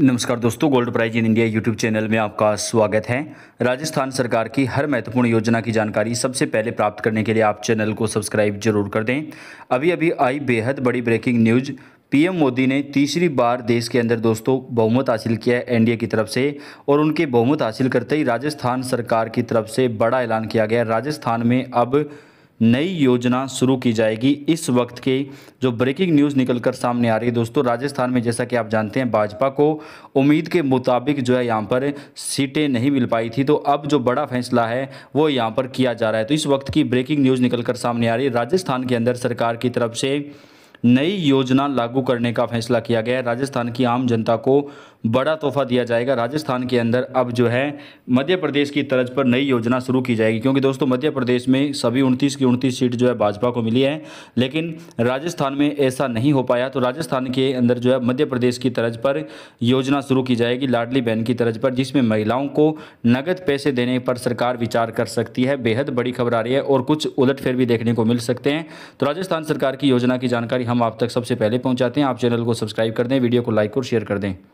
नमस्कार दोस्तों gold price in India YouTube channel में आपका स्वागत है राजस्थान सरकार की हर महत्वपूर्ण योजना की जानकारी सबसे पहले प्राप्त करने के लिए आप चैनल को सब्सक्राइब जरूर कर दें अभी अभी आई बेहद बड़ी ब्रेकिंग न्यूज़ पीएम मोदी ने तीसरी बार देश के अंदर दोस्तों बहुमत हासिल किया है एनडीए की तरफ से और उनके बहुमत हासिल करते ही राजस्थान सरकार की तरफ से बड़ा ऐलान किया गया राजस्थान में अब नई योजना शुरू की जाएगी इस वक्त के जो ब्रेकिंग न्यूज़ निकलकर सामने आ रही है दोस्तों राजस्थान में जैसा कि आप जानते हैं भाजपा को उम्मीद के मुताबिक जो है यहाँ पर सीटें नहीं मिल पाई थी तो अब जो बड़ा फैसला है वो यहाँ पर किया जा रहा है तो इस वक्त की ब्रेकिंग न्यूज़ निकल सामने आ रही है राजस्थान के अंदर सरकार की तरफ से नई योजना लागू करने का फैसला किया गया है राजस्थान की आम जनता को बड़ा तोहफा दिया जाएगा राजस्थान के अंदर अब जो है मध्य प्रदेश की तर्ज पर नई योजना शुरू की जाएगी क्योंकि दोस्तों मध्य प्रदेश में सभी उनतीस की उनतीस सीट जो है भाजपा को मिली है लेकिन राजस्थान में ऐसा नहीं हो पाया तो राजस्थान के अंदर जो है मध्य प्रदेश की तर्ज पर योजना शुरू की जाएगी लाडली बहन की तर्ज पर जिसमें महिलाओं को नगद पैसे देने पर सरकार विचार कर सकती है बेहद बड़ी खबर आ रही है और कुछ उलट भी देखने को मिल सकते हैं तो राजस्थान सरकार की योजना की जानकारी हम आप तक सबसे पहले पहुँचाते हैं आप चैनल को सब्सक्राइब कर दें वीडियो को लाइक और शेयर कर दें